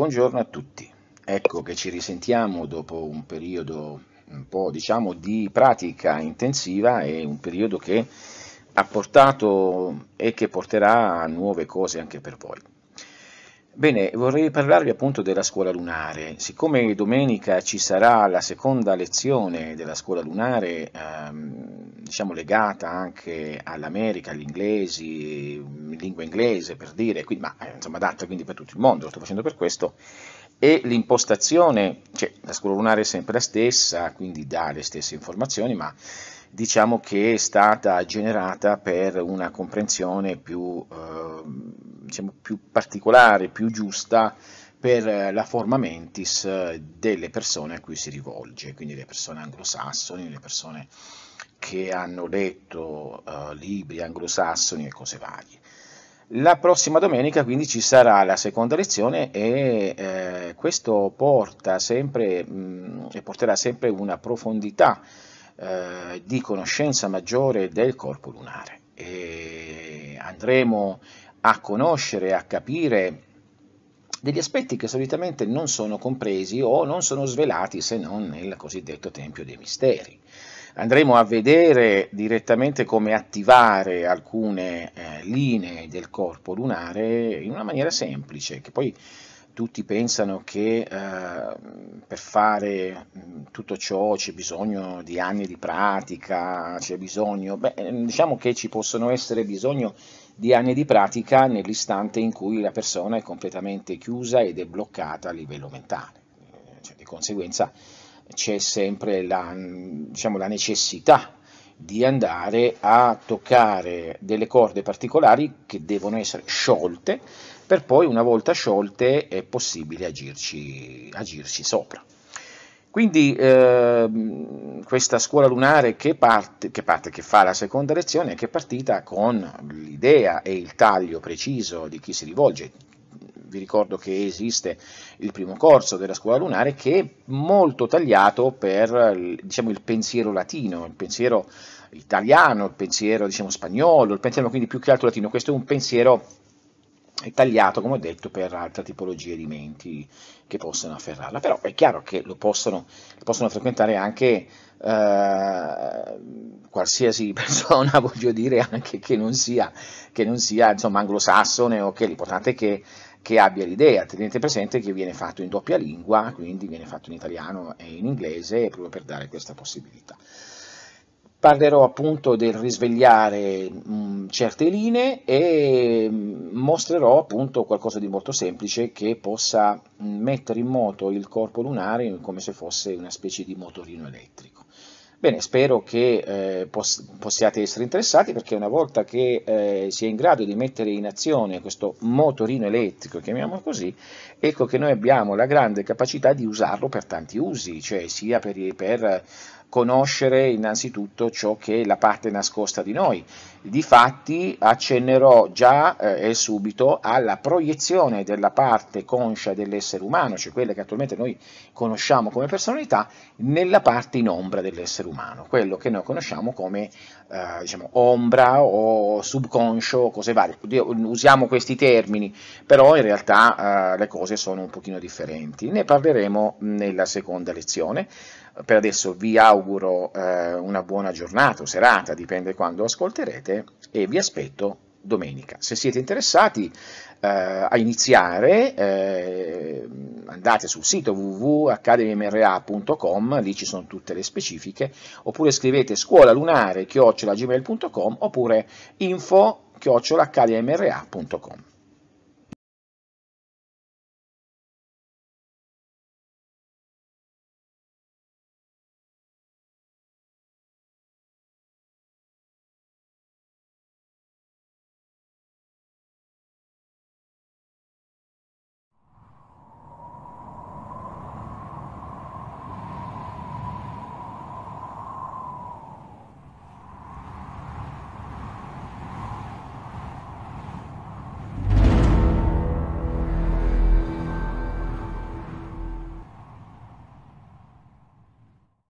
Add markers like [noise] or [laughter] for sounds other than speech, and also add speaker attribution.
Speaker 1: Buongiorno a tutti. Ecco che ci risentiamo dopo un periodo un po' diciamo di pratica intensiva e un periodo che ha portato e che porterà a nuove cose anche per voi. Bene, vorrei parlarvi appunto della scuola lunare. Siccome domenica ci sarà la seconda lezione della scuola lunare, ehm, diciamo legata anche all'America, agli inglesi, lingua inglese per dire, quindi, ma eh, insomma adatta quindi per tutto il mondo, lo sto facendo per questo, e l'impostazione, cioè la scuola lunare è sempre la stessa, quindi dà le stesse informazioni, ma diciamo che è stata generata per una comprensione più... Ehm, diciamo, più particolare, più giusta per eh, la forma mentis eh, delle persone a cui si rivolge, quindi le persone anglosassoni, le persone che hanno letto uh, libri anglosassoni e cose varie. La prossima domenica quindi ci sarà la seconda lezione e eh, questo porta sempre, mh, mm, e porterà sempre una profondità eh, di conoscenza maggiore del corpo lunare. E andremo a conoscere, a capire degli aspetti che solitamente non sono compresi o non sono svelati se non nel cosiddetto Tempio dei Misteri. Andremo a vedere direttamente come attivare alcune eh, linee del corpo lunare in una maniera semplice, che poi tutti pensano che eh, per fare mm, tutto ciò c'è bisogno di anni di pratica, c'è bisogno, beh, diciamo che ci possono essere bisogno di anni di pratica nell'istante in cui la persona è completamente chiusa ed è bloccata a livello mentale. Eh, cioè, di conseguenza c'è sempre la, diciamo, la necessità di andare a toccare delle corde particolari che devono essere sciolte, per poi una volta sciolte è possibile agirci, agirci sopra. Quindi ehm, questa scuola lunare che parte, che parte, che fa la seconda lezione, che è partita con l'idea e il taglio preciso di chi si rivolge. Vi ricordo che esiste il primo corso della scuola lunare che è molto tagliato per diciamo, il pensiero latino, il pensiero italiano, il pensiero diciamo, spagnolo, il pensiero quindi più che altro latino. Questo è un pensiero è tagliato, come ho detto, per altre tipologie di menti che possono afferrarla, però è chiaro che lo possono, possono frequentare anche eh, qualsiasi [laughs] persona, voglio dire, anche che non sia, che non sia insomma, anglosassone o che l'importante è che, che abbia l'idea, tenete presente che viene fatto in doppia lingua, quindi viene fatto in italiano e in inglese proprio per dare questa possibilità parlerò appunto del risvegliare mh, mm, certe linee e mm, mostrerò appunto qualcosa di molto semplice che possa mm, mettere in moto il corpo lunare come se fosse una specie di motorino elettrico. Bene, spero che eh, poss possiate essere interessati perché una volta che eh, si è in grado di mettere in azione questo motorino elettrico, chiamiamolo così, ecco che noi abbiamo la grande capacità di usarlo per tanti usi, cioè sia per, per conoscere innanzitutto ciò che è la parte nascosta di noi Difatti accennerò già eh, e subito alla proiezione della parte conscia dell'essere umano, cioè quella che attualmente noi conosciamo come personalità, nella parte in ombra dell'essere umano, quello che noi conosciamo come eh, diciamo, ombra o subconscio, cose varie. Usiamo questi termini, però in realtà eh, le cose sono un pochino differenti. Ne parleremo nella seconda lezione. Per adesso vi auguro eh, una buona giornata o serata, dipende quando ascolterete interessate e vi aspetto domenica. Se siete interessati eh, a iniziare, eh, andate sul sito www.academymra.com, lì ci sono tutte le specifiche, oppure scrivete scuola lunare chiocciolagmail.com oppure info chiocciolacademymra.com.